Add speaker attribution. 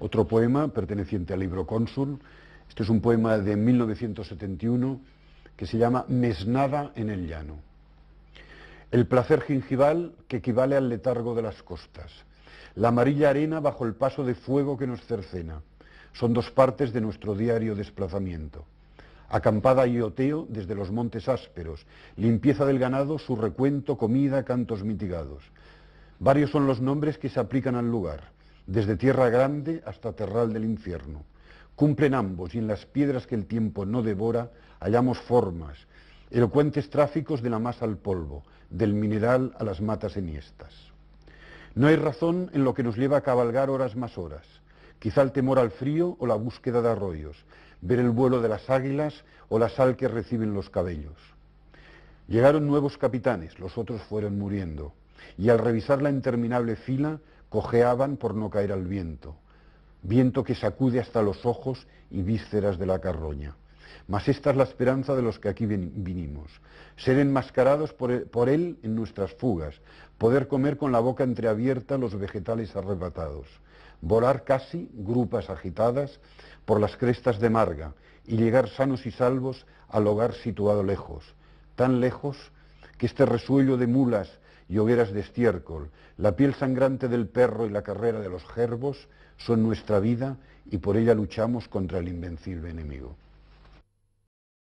Speaker 1: Otro poema perteneciente al libro Cónsul, este es un poema de 1971 que se llama Mesnada en el llano. El placer gingival que equivale al letargo de las costas. La amarilla arena bajo el paso de fuego que nos cercena. Son dos partes de nuestro diario desplazamiento. Acampada y oteo desde los montes ásperos, limpieza del ganado, su recuento, comida, cantos mitigados. Varios son los nombres que se aplican al lugar desde Tierra Grande hasta Terral del Infierno. Cumplen ambos y en las piedras que el tiempo no devora hallamos formas, elocuentes tráficos de la masa al polvo, del mineral a las matas eniestas. No hay razón en lo que nos lleva a cabalgar horas más horas, quizá el temor al frío o la búsqueda de arroyos, ver el vuelo de las águilas o la sal que reciben los cabellos. Llegaron nuevos capitanes, los otros fueron muriendo, y al revisar la interminable fila cojeaban por no caer al viento, viento que sacude hasta los ojos y vísceras de la carroña. Mas esta es la esperanza de los que aquí vinimos, ser enmascarados e, por él en nuestras fugas, poder comer con la boca entreabierta los vegetales arrebatados, volar casi, grupas agitadas, por las crestas de Marga y llegar sanos y salvos al hogar situado lejos, tan lejos que este resuello de mulas y hogueras de estiércol, la piel sangrante del perro y la carrera de los gerbos son nuestra vida y por ella luchamos contra el invencible enemigo.